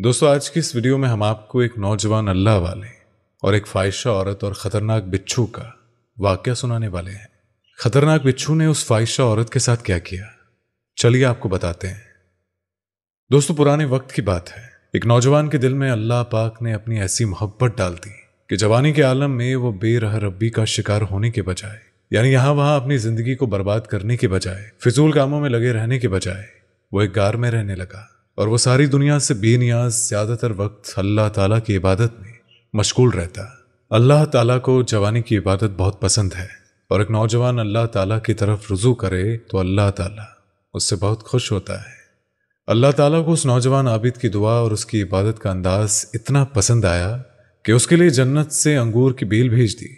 दोस्तों आज की इस वीडियो में हम आपको एक नौजवान अल्लाह वाले और एक फाइशा औरत और ख़तरनाक बिच्छू का वाक्य सुनाने वाले हैं खतरनाक बिच्छू ने उस फाइशा औरत के साथ क्या किया चलिए आपको बताते हैं दोस्तों पुराने वक्त की बात है एक नौजवान के दिल में अल्लाह पाक ने अपनी ऐसी मोहब्बत डाल दी कि जवानी के आलम में वो बेरह रब्बी का शिकार होने के बजाय यानी यहां वहां अपनी ज़िंदगी को बर्बाद करने के बजाय फिजूल कामों में लगे रहने के बजाय वो एक गार में रहने लगा और वो सारी दुनिया से बेनियाज ज़्यादातर वक्त अल्लाह ताला की इबादत में मशगूल रहता अल्लाह ताला को जवानी की इबादत बहुत पसंद है और एक नौजवान अल्लाह ताला की तरफ रुजू करे तो अल्लाह ताला उससे बहुत खुश होता है अल्लाह ताला को उस नौजवान आबिद की दुआ और उसकी इबादत का अंदाज इतना पसंद आया कि उसके लिए जन्नत से अंगूर की बेल भेज दी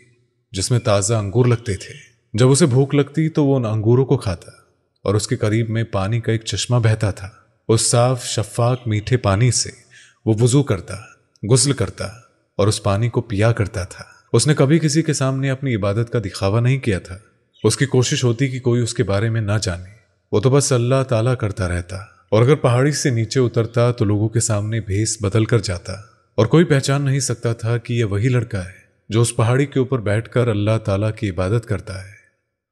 जिसमें ताज़ा अंगूर लगते थे जब उसे भूख लगती तो वो उन अंगूरों को खाता और उसके करीब में पानी का एक चश्मा बहता था उस साफ शफाक मीठे पानी से वो वजू करता गुसल करता और उस पानी को पिया करता था उसने कभी किसी के सामने अपनी इबादत का दिखावा नहीं किया था उसकी कोशिश होती कि कोई उसके बारे में ना जाने वो तो बस अल्लाह ताला करता रहता और अगर पहाड़ी से नीचे उतरता तो लोगों के सामने भेस बदल कर जाता और कोई पहचान नहीं सकता था कि यह वही लड़का है जो उस पहाड़ी के ऊपर बैठकर अल्लाह ताला की इबादत करता है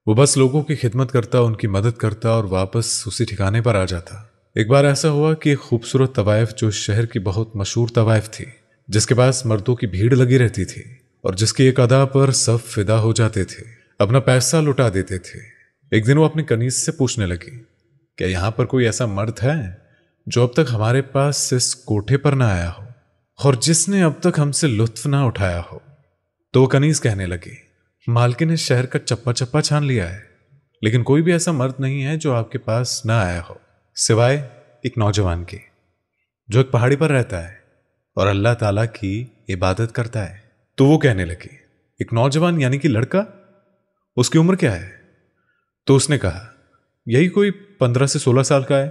वो बस लोगों की खिदमत करता उनकी मदद करता और वापस उसी ठिकाने पर आ जाता एक बार ऐसा हुआ कि एक खूबसूरत तवायफ जो शहर की बहुत मशहूर तवायफ थी जिसके पास मर्दों की भीड़ लगी रहती थी और जिसकी एक अदा पर सब फिदा हो जाते थे अपना पैसा लुटा देते थे एक दिन वो अपनी कनीज से पूछने लगी क्या यहाँ पर कोई ऐसा मर्द है जो अब तक हमारे पास इस कोठे पर ना आया हो और जिसने अब तक हमसे लुत्फ ना उठाया हो तो वो कनीज कहने लगी मालकिन ने शहर का चप्पा चप्पा छान लिया है लेकिन कोई भी ऐसा मर्द नहीं है जो आपके पास ना आया हो सिवाय एक नौजवान के जो एक पहाड़ी पर रहता है और अल्लाह ताला की इबादत करता है तो वो कहने लगी एक नौजवान यानी कि लड़का उसकी उम्र क्या है तो उसने कहा यही कोई पंद्रह से सोलह साल का है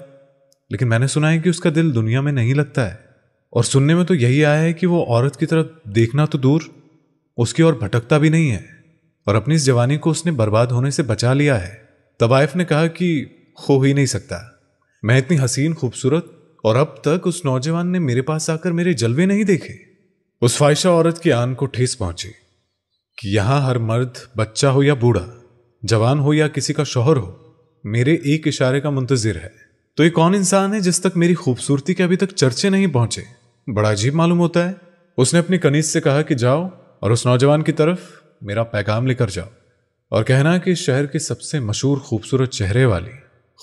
लेकिन मैंने सुना है कि उसका दिल दुनिया में नहीं लगता है और सुनने में तो यही आया है कि वो औरत की तरफ देखना तो दूर उसकी ओर भटकता भी नहीं है और अपनी इस जवानी को उसने बर्बाद होने से बचा लिया है तबाइफ ने कहा कि हो ही नहीं सकता मैं इतनी हसीन खूबसूरत और अब तक उस नौजवान ने मेरे पास आकर मेरे जलवे नहीं देखे उस फाइशा औरत की आन को ठेस पहुंची कि यहां हर मर्द बच्चा हो या बूढ़ा जवान हो या किसी का शोहर हो मेरे एक इशारे का मुंतजिर है तो ये कौन इंसान है जिस तक मेरी खूबसूरती के अभी तक चर्चे नहीं पहुंचे बड़ा अजीब मालूम होता है उसने अपनी कनीज से कहा कि जाओ और उस नौजवान की तरफ मेरा पैगाम लेकर जाओ और कहना कि शहर के सबसे मशहूर खूबसूरत चेहरे वाली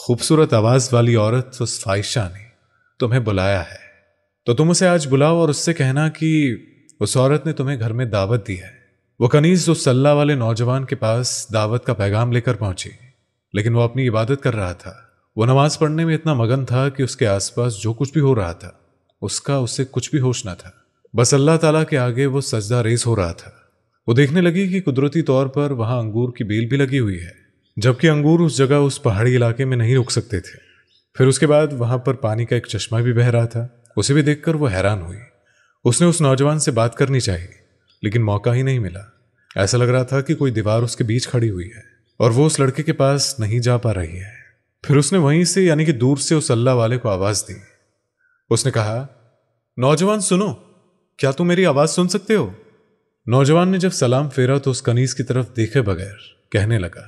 खूबसूरत आवाज वाली औरत उस फाइशा ने तुम्हें बुलाया है तो तुम उसे आज बुलाओ और उससे कहना कि उस औरत ने तुम्हें घर में दावत दी है वो कनीज उस सल्ला वाले नौजवान के पास दावत का पैगाम लेकर पहुंची लेकिन वो अपनी इबादत कर रहा था वो नमाज पढ़ने में इतना मगन था कि उसके आसपास जो कुछ भी हो रहा था उसका उसे कुछ भी होश ना था बस अल्लाह ताला के आगे वो सजदा रेज हो रहा था वो देखने लगी कि कुदरती तौर पर वहां अंगूर की बेल भी लगी हुई है जबकि अंगूर उस जगह उस पहाड़ी इलाके में नहीं रुक सकते थे फिर उसके बाद वहाँ पर पानी का एक चश्मा भी बह रहा था उसे भी देखकर वो हैरान हुई उसने उस नौजवान से बात करनी चाहिए लेकिन मौका ही नहीं मिला ऐसा लग रहा था कि कोई दीवार उसके बीच खड़ी हुई है और वो उस लड़के के पास नहीं जा पा रही है फिर उसने वहीं से यानी कि दूर से उस अल्लाह वाले को आवाज़ दी उसने कहा नौजवान सुनो क्या तुम मेरी आवाज़ सुन सकते हो नौजवान ने जब सलाम फेरा तो उस कनीज की तरफ देखे बगैर कहने लगा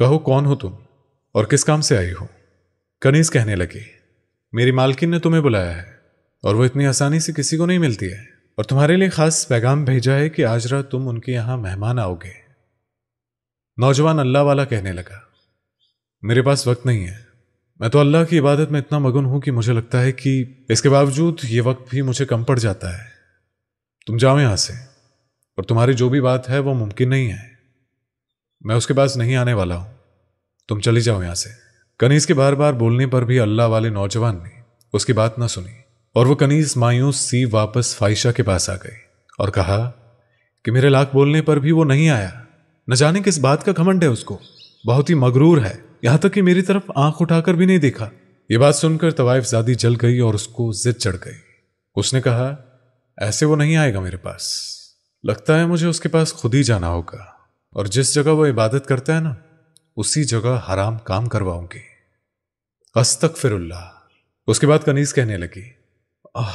कहो कौन हो तुम और किस काम से आई हो कनीज कहने लगी मेरी मालकिन ने तुम्हें बुलाया है और वो इतनी आसानी से किसी को नहीं मिलती है और तुम्हारे लिए खास पैगाम भेजा है कि आज रात तुम उनके यहां मेहमान आओगे नौजवान अल्लाह वाला कहने लगा मेरे पास वक्त नहीं है मैं तो अल्लाह की इबादत में इतना मगन हूं कि मुझे लगता है कि इसके बावजूद ये वक्त भी मुझे कम पड़ जाता है तुम जाओ यहां से और तुम्हारी जो भी बात है वो मुमकिन नहीं है मैं उसके पास नहीं आने वाला हूँ तुम चली जाओ यहां से कनीज के बार बार बोलने पर भी अल्लाह वाले नौजवान ने उसकी बात ना सुनी और वो कनीज मायूस सी वापस फाइशा के पास आ गई और कहा कि मेरे लाख बोलने पर भी वो नहीं आया न जाने किस बात का घमंड है उसको बहुत ही मगरूर है यहां तक कि मेरी तरफ आंख उठाकर भी नहीं देखा ये बात सुनकर तवाइफ जादी जल गई और उसको जिद चढ़ गई उसने कहा ऐसे वो नहीं आएगा मेरे पास लगता है मुझे उसके पास खुद ही जाना होगा और जिस जगह वो इबादत करता है ना उसी जगह हराम काम करवाऊंगी अस्तक फिरुल्ला उसके बाद कनीज कहने लगी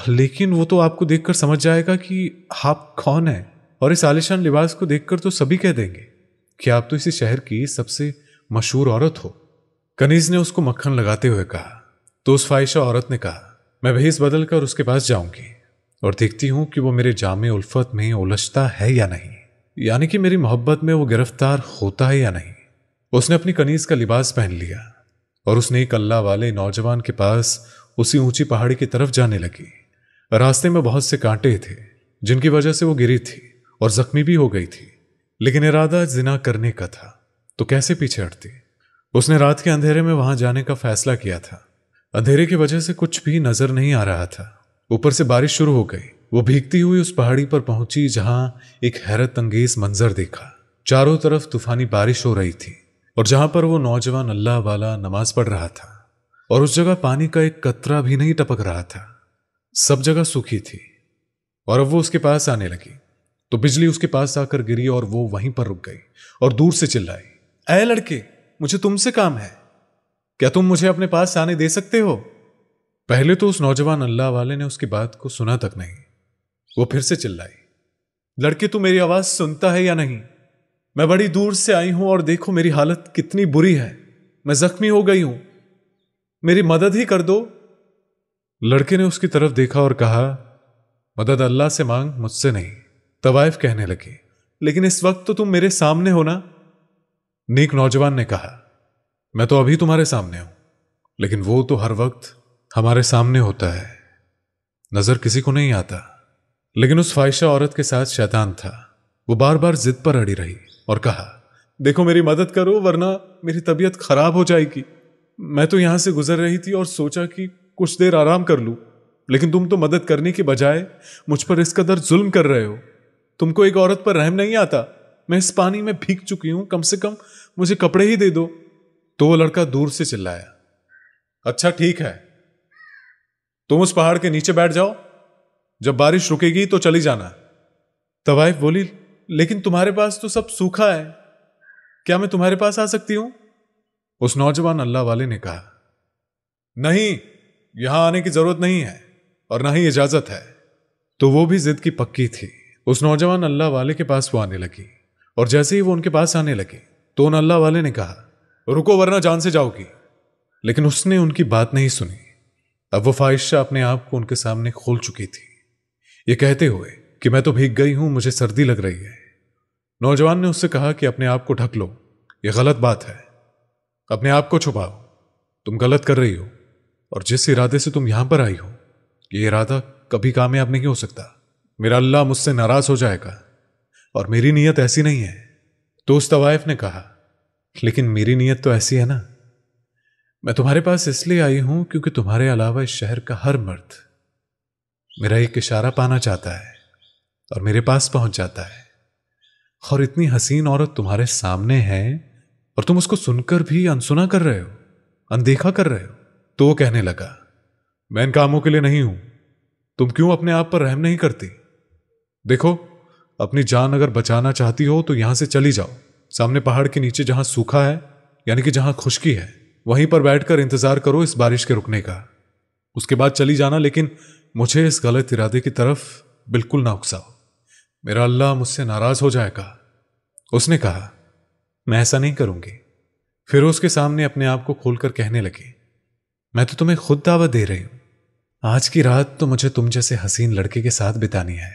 लेकिन वो तो आपको देखकर समझ जाएगा कि आप कौन है और इस आलिशान लिबास को देखकर तो सभी कह देंगे कि आप तो इसी शहर की सबसे मशहूर औरत हो कनीज ने उसको मक्खन लगाते हुए कहा तो उस फाइशा औरत ने कहा मैं भेस बदल कर उसके पास जाऊंगी और देखती हूं कि वो मेरे जाम उल्फत में उलझता है या नहीं यानी कि मेरी मोहब्बत में वो गिरफ्तार होता है या नहीं उसने अपनी कनीज का लिबास पहन लिया और उसने एक अल्लाह वाले नौजवान के पास उसी ऊंची पहाड़ी की तरफ जाने लगी रास्ते में बहुत से कांटे थे जिनकी वजह से वो गिरी थी और जख्मी भी हो गई थी लेकिन इरादा जिना करने का था तो कैसे पीछे हटती उसने रात के अंधेरे में वहां जाने का फैसला किया था अंधेरे की वजह से कुछ भी नजर नहीं आ रहा था ऊपर से बारिश शुरू हो गई वो भीगती हुई उस पहाड़ी पर पहुंची जहां एक हैरत अंगेज मंजर देखा चारों तरफ तूफानी बारिश हो रही थी और जहां पर वो नौजवान अल्लाह वाला नमाज पढ़ रहा था और उस जगह पानी का एक कतरा भी नहीं टपक रहा था सब जगह सूखी थी और अब वो उसके पास आने लगी तो बिजली उसके पास आकर गिरी और वो वहीं पर रुक गई और दूर से चिल्लाई ऐ लड़के मुझे तुमसे काम है क्या तुम मुझे अपने पास आने दे सकते हो पहले तो उस नौजवान अल्लाह वाले ने उसकी बात को सुना तक नहीं वो फिर से चिल्लाई लड़के तू मेरी आवाज सुनता है या नहीं मैं बड़ी दूर से आई हूं और देखो मेरी हालत कितनी बुरी है मैं जख्मी हो गई हूं मेरी मदद ही कर दो लड़के ने उसकी तरफ देखा और कहा मदद अल्लाह से मांग मुझसे नहीं तवायफ कहने लगे लेकिन इस वक्त तो तुम मेरे सामने हो ना नीक नौजवान ने कहा मैं तो अभी तुम्हारे सामने हूं लेकिन वो तो हर वक्त हमारे सामने होता है नजर किसी को नहीं आता लेकिन उस फाइशा औरत के साथ शैतान था वो बार बार जिद पर अड़ी रही और कहा देखो मेरी मदद करो वरना मेरी तबीयत खराब हो जाएगी मैं तो यहां से गुजर रही थी और सोचा कि कुछ देर आराम कर लूं लेकिन तुम तो मदद करने के बजाय मुझ पर इस कदर जुल्म कर रहे हो तुमको एक औरत पर रहम नहीं आता मैं इस पानी में भीग चुकी हूं कम से कम मुझे कपड़े ही दे दो तो वो लड़का दूर से चिल्लाया अच्छा ठीक है तुम उस पहाड़ के नीचे बैठ जाओ जब बारिश रुकेगी तो चली जाना तवाइफ बोली लेकिन तुम्हारे पास तो सब सूखा है क्या मैं तुम्हारे पास आ सकती हूं उस नौजवान अल्लाह वाले ने कहा नहीं यहां आने की जरूरत नहीं है और ना ही इजाजत है तो वो भी जिद की पक्की थी उस नौजवान अल्लाह वाले के पास वो आने लगी और जैसे ही वो उनके पास आने लगी तो उन अल्लाह वाले ने कहा रुको वरना जान से जाओगी लेकिन उसने उनकी बात नहीं सुनी अब वो फाइशा अपने आप को उनके सामने खोल चुकी थी ये कहते हुए कि मैं तो भीग गई हूं मुझे सर्दी लग रही है नौजवान ने उससे कहा कि अपने आप को ढक लो ये गलत बात है अपने आप को छुपाओ तुम गलत कर रही हो और जिस इरादे से तुम यहां पर आई हो ये इरादा कभी कामयाब नहीं हो सकता मेरा अल्लाह मुझसे नाराज हो जाएगा और मेरी नीयत ऐसी नहीं है तो उस तवायफ ने कहा लेकिन मेरी नीयत तो ऐसी है ना मैं तुम्हारे पास इसलिए आई हूं क्योंकि तुम्हारे अलावा इस शहर का हर मर्द मेरा एक इशारा पाना चाहता है और मेरे पास पहुंच जाता है और इतनी हसीन औरत तुम्हारे सामने है और तुम उसको सुनकर भी अनसुना कर रहे हो अनदेखा कर रहे हो तो वो कहने लगा मैं इन कामों के लिए नहीं हूं तुम क्यों अपने आप पर रहम नहीं करती देखो अपनी जान अगर बचाना चाहती हो तो यहां से चली जाओ सामने पहाड़ के नीचे जहां सूखा है यानी कि जहां खुशकी है वहीं पर बैठकर इंतजार करो इस बारिश के रुकने का उसके बाद चली जाना लेकिन मुझे इस गलत इरादे की तरफ बिल्कुल ना उकसाओ मेरा अल्लाह मुझसे नाराज हो जाएगा उसने कहा मैं ऐसा नहीं करूंगी फिरोज के सामने अपने आप को खोलकर कहने लगे मैं तो तुम्हें खुद दावा दे रही हूं आज की रात तो मुझे तुम जैसे हसीन लड़के के साथ बितानी है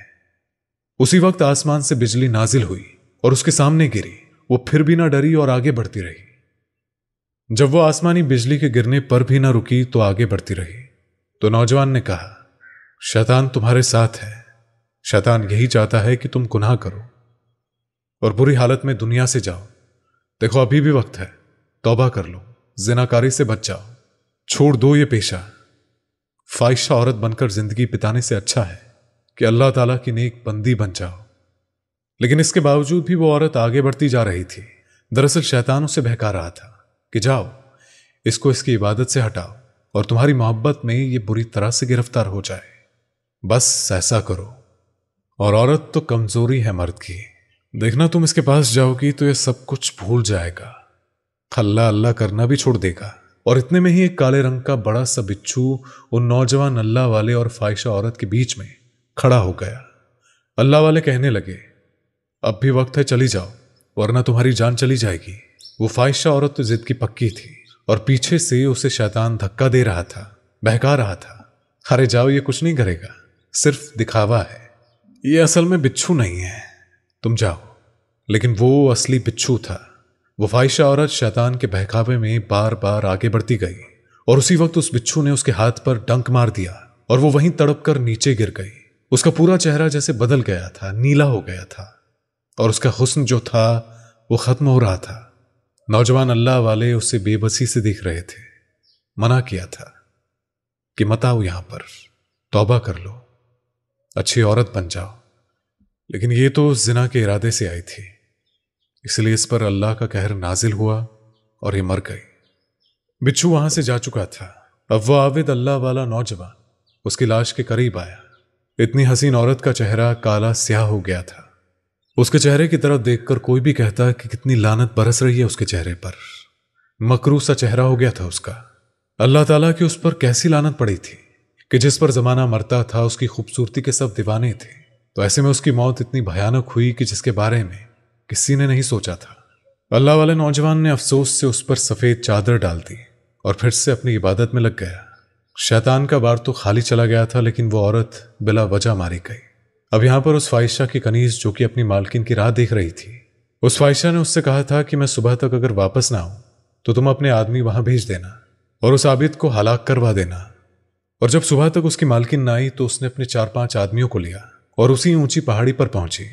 उसी वक्त आसमान से बिजली नाजिल हुई और उसके सामने गिरी वो फिर भी ना डरी और आगे बढ़ती रही जब वो आसमानी बिजली के गिरने पर भी ना रुकी तो आगे बढ़ती रही तो नौजवान ने कहा शैतान तुम्हारे साथ है शैतान यही चाहता है कि तुम गुनाह करो और बुरी हालत में दुनिया से जाओ देखो अभी भी वक्त है तौबा कर लो जिनाकारी से बच जाओ छोड़ दो ये पेशा फाइशा औरत बनकर जिंदगी बिताने से अच्छा है कि अल्लाह ताला की नेक बंदी बन जाओ लेकिन इसके बावजूद भी वो औरत आगे बढ़ती जा रही थी दरअसल शैतान उसे बहका रहा था कि जाओ इसको इसकी इबादत से हटाओ और तुम्हारी मोहब्बत में ये बुरी तरह से गिरफ्तार हो जाए बस ऐसा करो और औरत तो कमजोरी है मर्द की देखना तुम इसके पास जाओगी तो यह सब कुछ भूल जाएगा खल्ला अल्लाह करना भी छोड़ देगा और इतने में ही एक काले रंग का बड़ा सा बिच्छू उन नौजवान अल्लाह वाले और फाइशा औरत के बीच में खड़ा हो गया अल्लाह वाले कहने लगे अब भी वक्त है चली जाओ वरना तुम्हारी जान चली जाएगी वो फाइशा औरत तो जिद की पक्की थी और पीछे से उसे शैतान धक्का दे रहा था बहका रहा था अरे जाओ ये कुछ नहीं करेगा सिर्फ दिखावा है ये असल में बिच्छू नहीं है तुम जाओ लेकिन वो असली बिच्छू था वो फाइशा औरत शैतान के बहकावे में बार बार आगे बढ़ती गई और उसी वक्त उस बिच्छू ने उसके हाथ पर डंक मार दिया और वो वहीं तड़प कर नीचे गिर गई उसका पूरा चेहरा जैसे बदल गया था नीला हो गया था और उसका हुस्न जो था वो खत्म हो रहा था नौजवान अल्लाह वाले उसे बेबसी से देख रहे थे मना किया था कि मत आओ यहां पर तौबा कर लो अच्छी औरत बन जाओ लेकिन ये तो जिना के इरादे से आई थी इसलिए इस पर अल्लाह का कहर नाजिल हुआ और ये मर गई बिच्छू वहां से जा चुका था अब वह आविद अल्लाह वाला नौजवान उसकी लाश के करीब आया इतनी हसीन औरत का चेहरा काला स्याह हो गया था उसके चेहरे की तरफ देखकर कोई भी कहता कि कितनी लानत बरस रही है उसके चेहरे पर मकरू सा चेहरा हो गया था उसका अल्लाह ताला की उस पर कैसी लानत पड़ी थी कि जिस पर जमाना मरता था उसकी खूबसूरती के सब दीवाने थे तो ऐसे में उसकी मौत इतनी भयानक हुई कि जिसके बारे में किसी ने नहीं सोचा था अल्लाह वाले नौजवान ने अफसोस से उस पर सफ़ेद चादर डाल दी और फिर से अपनी इबादत में लग गया शैतान का बार तो खाली चला गया था लेकिन वो औरत बिला वजह मारी गई अब यहाँ पर उस फाइशा की कनीज जो कि अपनी मालकिन की राह देख रही थी उस फाइशा ने उससे कहा था कि मैं सुबह तक अगर वापस ना आऊँ तो तुम अपने आदमी वहाँ भेज देना और उस आबिद को हलाक करवा देना और जब सुबह तक उसकी मालकिन ना आई तो उसने अपने चार पांच आदमियों को लिया और उसी ऊंची पहाड़ी पर पहुंची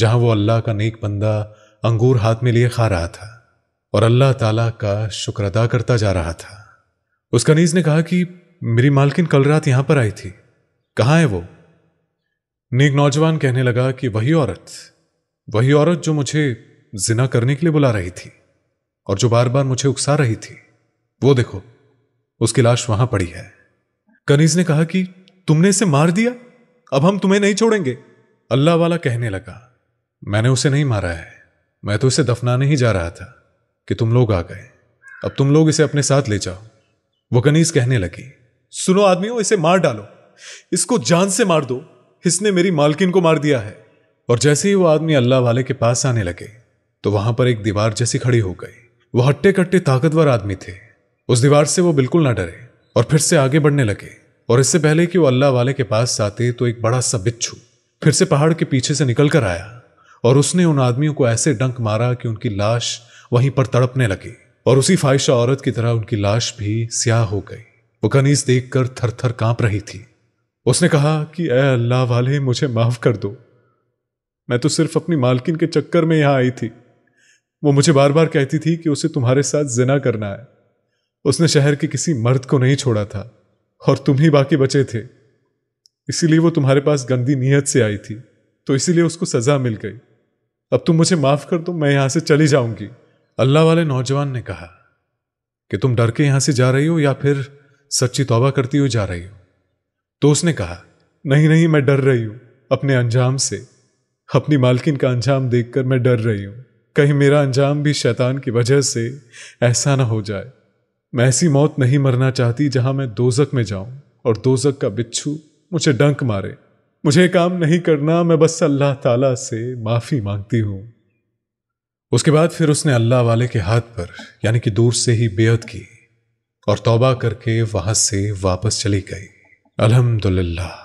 जहां वो अल्लाह का नेक बंदा अंगूर हाथ में लिए खा रहा था और अल्लाह ताला का शुक्र अदा करता जा रहा था उस कनीज ने कहा कि मेरी मालकिन कल रात यहां पर आई थी कहाँ है वो नेक नौजवान कहने लगा कि वही औरत वही औरत जो मुझे जिना करने के लिए बुला रही थी और जो बार बार मुझे उकसा रही थी वो देखो उसकी लाश वहां पड़ी है कनीज ने कहा कि तुमने इसे मार दिया अब हम तुम्हें नहीं छोड़ेंगे अल्लाह वाला कहने लगा मैंने उसे नहीं मारा है मैं तो इसे दफनाने ही जा रहा था कि तुम लोग आ गए अब तुम लोग इसे अपने साथ ले जाओ वो कनीज कहने लगी सुनो आदमियों इसे मार डालो इसको जान से मार दो इसने मेरी मालकिन को मार दिया है और जैसे ही वो आदमी अल्लाह वाले के पास आने लगे तो वहां पर एक दीवार जैसी खड़ी हो गई वह हट्टे कट्टे ताकतवर आदमी थे उस दीवार से वो बिल्कुल ना डरे और फिर से आगे बढ़ने लगे और इससे पहले कि वो अल्लाह वाले के पास आते तो एक बड़ा सा बिच्छू फिर से पहाड़ के पीछे से निकल कर आया और उसने उन आदमियों को ऐसे डंक मारा कि उनकी लाश वहीं पर तड़पने लगी और उसी फाइशा औरत की तरह उनकी लाश भी स्याह हो गई वो कनीज देख कर थर थर कांप रही थी उसने कहा कि ए अल्लाह वाले मुझे माफ कर दो मैं तो सिर्फ अपनी मालकिन के चक्कर में यहाँ आई थी वो मुझे बार बार कहती थी कि उसे तुम्हारे साथ जिना करना है उसने शहर के किसी मर्द को नहीं छोड़ा था और तुम ही बाकी बचे थे इसीलिए वो तुम्हारे पास गंदी नीयत से आई थी तो इसीलिए उसको सज़ा मिल गई अब तुम मुझे माफ़ कर दो मैं यहाँ से चली जाऊंगी अल्लाह वाले नौजवान ने कहा कि तुम डर के यहाँ से जा रही हो या फिर सच्ची तौबा करती हुई जा रही हो तो उसने कहा नहीं नहीं मैं डर रही हूँ अपने अंजाम से अपनी मालकिन का अंजाम देखकर मैं डर रही हूँ कहीं मेरा अंजाम भी शैतान की वजह से ऐसा ना हो जाए मैं ऐसी मौत नहीं मरना चाहती जहां मैं दोजक में जाऊं और दोजक का बिच्छू मुझे डंक मारे मुझे काम नहीं करना मैं बस अल्लाह ताला से माफ़ी मांगती हूं उसके बाद फिर उसने अल्लाह वाले के हाथ पर यानी कि दूर से ही बेअद की और तौबा करके वहां से वापस चली गई अलहमदुल्ला